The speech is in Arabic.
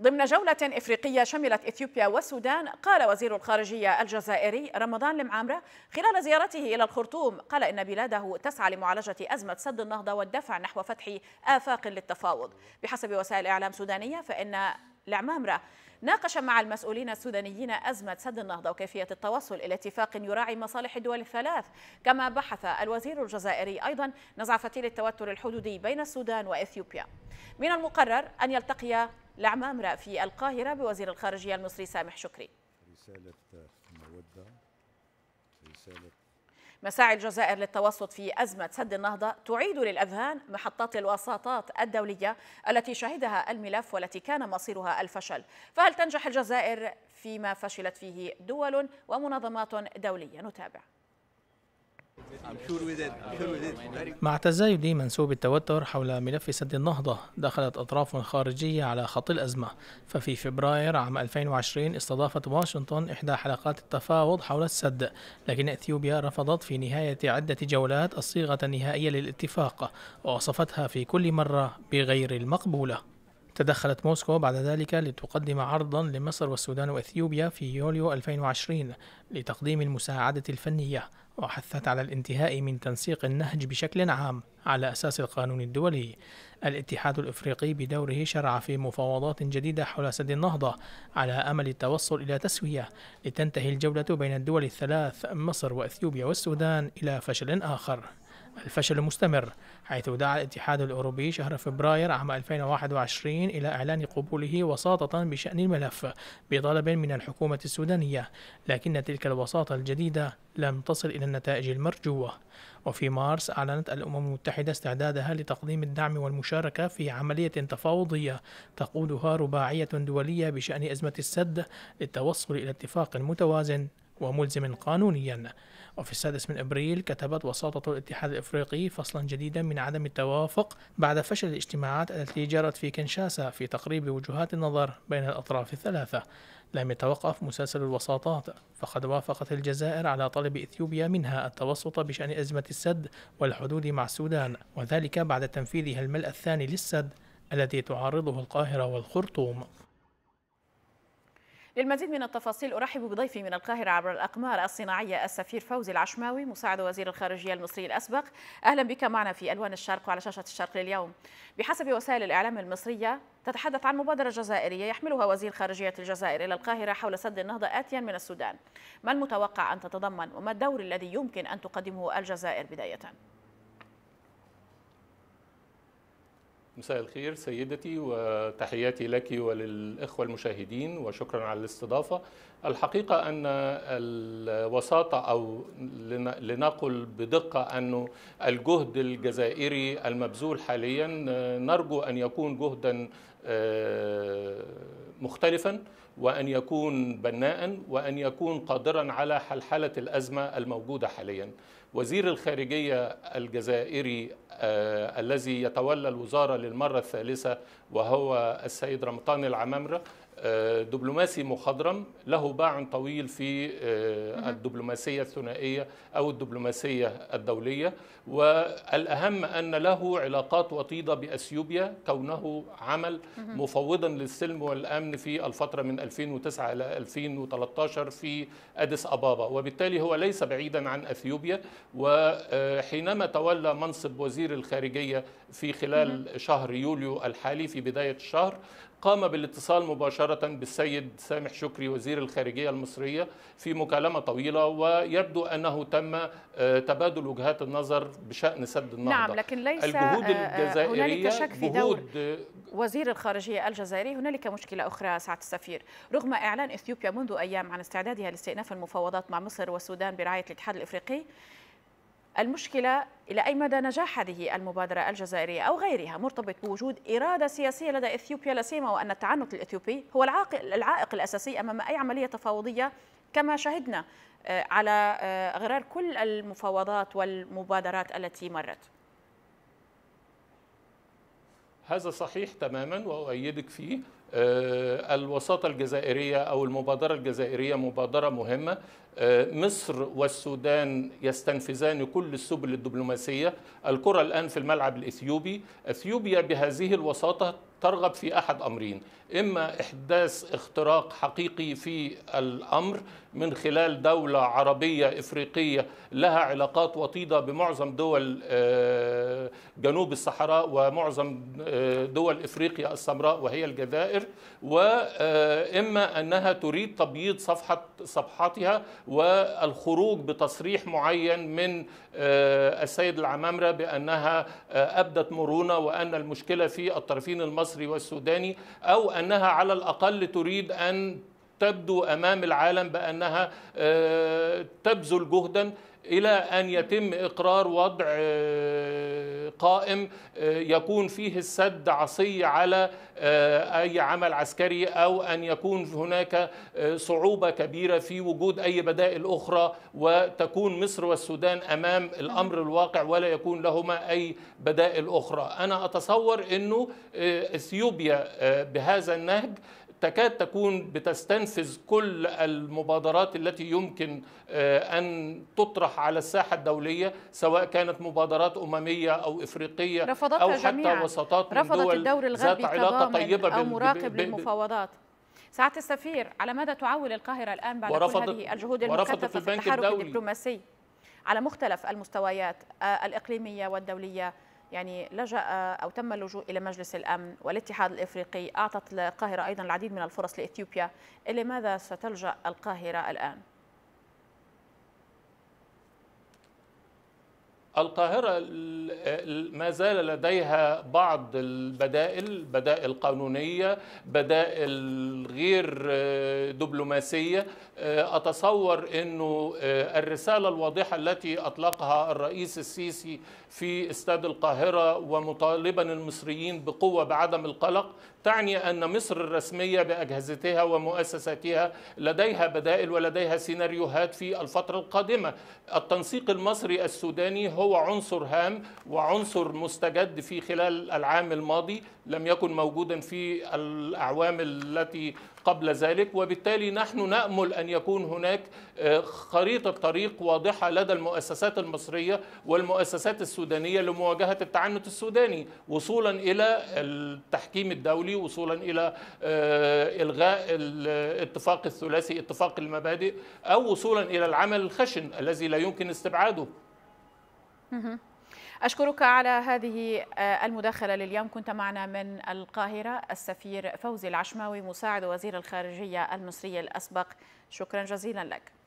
ضمن جولة إفريقية شملت إثيوبيا والسودان قال وزير الخارجية الجزائري رمضان المعامرة خلال زيارته إلى الخرطوم قال إن بلاده تسعى لمعالجة أزمة سد النهضة والدفع نحو فتح آفاق للتفاوض بحسب وسائل إعلام سودانية فإن العمامرة ناقش مع المسؤولين السودانيين أزمة سد النهضة وكيفية التوصل إلى اتفاق يراعي مصالح الدول الثلاث كما بحث الوزير الجزائري أيضا نزع فتيل التوتر الحدودي بين السودان وإثيوبيا من المقرر أن يلتقي العمامره في القاهرة بوزير الخارجية المصري سامح شكري رسالة مودة رسالة مساعي الجزائر للتوسط في أزمة سد النهضة تعيد للأذهان محطات الوساطات الدولية التي شهدها الملف والتي كان مصيرها الفشل فهل تنجح الجزائر فيما فشلت فيه دول ومنظمات دولية نتابع مع تزايد منسوب التوتر حول ملف سد النهضة دخلت أطراف خارجية على خط الأزمة ففي فبراير عام 2020 استضافت واشنطن إحدى حلقات التفاوض حول السد لكن إثيوبيا رفضت في نهاية عدة جولات الصيغة النهائية للاتفاق ووصفتها في كل مرة بغير المقبولة تدخلت موسكو بعد ذلك لتقدم عرضا لمصر والسودان وإثيوبيا في يوليو 2020 لتقديم المساعدة الفنية وحثت على الانتهاء من تنسيق النهج بشكل عام على أساس القانون الدولي الاتحاد الإفريقي بدوره شرع في مفاوضات جديدة حول سد النهضة على أمل التوصل إلى تسوية لتنتهي الجولة بين الدول الثلاث مصر وأثيوبيا والسودان إلى فشل آخر الفشل المستمر حيث دعا الاتحاد الأوروبي شهر فبراير عام 2021 إلى إعلان قبوله وساطة بشأن الملف بطلب من الحكومة السودانية لكن تلك الوساطة الجديدة لم تصل إلى النتائج المرجوة وفي مارس أعلنت الأمم المتحدة استعدادها لتقديم الدعم والمشاركة في عملية تفاوضية تقودها رباعية دولية بشأن أزمة السد للتوصل إلى اتفاق متوازن وملزم قانونيا وفي السادس من أبريل كتبت وساطة الاتحاد الإفريقي فصلا جديدا من عدم التوافق بعد فشل الاجتماعات التي جرت في كنشاسا في تقريب وجهات النظر بين الأطراف الثلاثة لم يتوقف مسلسل الوساطات فقد وافقت الجزائر على طلب إثيوبيا منها التوسط بشأن أزمة السد والحدود مع السودان وذلك بعد تنفيذها الملأ الثاني للسد الذي تعارضه القاهرة والخرطوم للمزيد من التفاصيل أرحب بضيفي من القاهرة عبر الأقمار الصناعية السفير فوزي العشماوي مساعد وزير الخارجية المصري الأسبق أهلا بك معنا في ألوان الشرق وعلى شاشة الشرق لليوم بحسب وسائل الإعلام المصرية تتحدث عن مبادرة جزائرية يحملها وزير خارجية الجزائر إلى القاهرة حول سد النهضة آتيا من السودان ما المتوقع أن تتضمن وما الدور الذي يمكن أن تقدمه الجزائر بداية؟ مساء الخير سيدتي وتحياتي لك وللإخوة المشاهدين وشكرا على الاستضافة الحقيقة أن الوساطة أو لنقل بدقة أن الجهد الجزائري المبذول حاليا نرجو أن يكون جهدا آه، مختلفا وأن يكون بناء وأن يكون قادرا على حلحلة الأزمة الموجودة حاليا وزير الخارجية الجزائري آه الذي يتولى الوزارة للمرة الثالثة وهو السيد رمضان العمامرة آه، دبلوماسي مخضرم له باع طويل في آه، الدبلوماسية الثنائية أو الدبلوماسية الدولية والأهم أن له علاقات وطيدة بأثيوبيا كونه عمل مفوضا للسلم والأمن في الفترة من 2009 إلى 2013 في أديس أبابا وبالتالي هو ليس بعيدا عن أثيوبيا وحينما تولى منصب وزير الخارجية في خلال شهر يوليو الحالي في بداية الشهر قام بالاتصال مباشرة بالسيد سامح شكري وزير الخارجية المصرية في مكالمة طويلة ويبدو أنه تم آه، تبادل وجهات النظر بشأن سد النهضة نعم لكن ليس الجهود آه، آه، الجزائرية هناك شك في دور وزير الخارجية الجزائري هنالك مشكلة أخرى سعة السفير رغم إعلان إثيوبيا منذ أيام عن استعدادها لاستئناف المفاوضات مع مصر والسودان برعاية الاتحاد الإفريقي المشكلة إلى أي مدى نجاح هذه المبادرة الجزائرية أو غيرها مرتبط بوجود إرادة سياسية لدى إثيوبيا لسيما وأن التعنت الإثيوبي هو العائق الأساسي أمام أي عملية تفاوضية كما شهدنا آه، على آه، غرار كل المفاوضات والمبادرات التي مرت هذا صحيح تماما وأؤيدك فيه آه، الوساطة الجزائرية أو المبادرة الجزائرية مبادرة مهمة آه، مصر والسودان يستنفذان كل السبل الدبلوماسية الكرة الآن في الملعب الإثيوبي أثيوبيا بهذه الوساطة ترغب في أحد أمرين إما إحداث اختراق حقيقي في الأمر من خلال دولة عربية إفريقية لها علاقات وطيدة بمعظم دول آه، جنوب الصحراء ومعظم دول إفريقيا السمراء وهي الجزائر الاخر واما انها تريد تبييض صفحه صفحتها والخروج بتصريح معين من آه، السيد العمامره بانها آه، ابدت مرونه وان المشكله في الطرفين المصري والسوداني او انها على الاقل تريد ان تبدو امام العالم بانها آه، تبذل جهدا إلى أن يتم إقرار وضع آه، قائم آه، يكون فيه السد عصي على آه، أي عمل عسكري أو أن يكون هناك صعوبة كبيرة في وجود أي بدائل أخرى وتكون مصر والسودان أمام الأمر الواقع ولا يكون لهما أي بدائل أخرى أنا أتصور أنه إثيوبيا بهذا النهج تكاد تكون بتستنفذ كل المبادرات التي يمكن آه، أن تطرح على الساحة الدولية سواء كانت مبادرات أممية أو إفريقية رفضتها أو حتى جميعا. وسطات من رفضت دول الدور الغربي ذات علاقة طيبة أو مراقب للمفاوضات سعادة السفير على ماذا تعول القاهرة الآن بعد كل هذه الجهود المكثفة في التحرك الدولي. الدبلوماسي على مختلف المستويات آه، الإقليمية والدولية يعني لجأ أو تم اللجوء إلى مجلس الأمن والاتحاد الإفريقي أعطت القاهرة أيضا العديد من الفرص لإثيوبيا إلى ماذا ستلجأ القاهرة الآن؟ القاهرة ما زال لديها بعض البدائل بدائل قانونية بدائل غير آه، دبلوماسية آه، أتصور أنه آه، الرسالة الواضحة التي أطلقها الرئيس السيسي في استاد القاهرة ومطالبا المصريين بقوة بعدم القلق تعني أن مصر الرسمية بأجهزتها ومؤسساتها لديها بدائل ولديها سيناريوهات في الفترة القادمة التنسيق المصري السوداني هو هو عنصر هام وعنصر مستجد في خلال العام الماضي لم يكن موجودا في الأعوام التي قبل ذلك وبالتالي نحن نأمل أن يكون هناك آه، خريطة طريق واضحة لدى المؤسسات المصرية والمؤسسات السودانية لمواجهة التعنت السوداني وصولا إلى التحكيم الدولي وصولا إلى آه، إلغاء الاتفاق الثلاثي اتفاق المبادئ أو وصولا إلى العمل الخشن الذي لا يمكن استبعاده أشكرك على هذه آه، المداخلة لليوم كنت معنا من القاهرة السفير فوزي العشماوي مساعد وزير الخارجية المصرية الأسبق شكرا جزيلا لك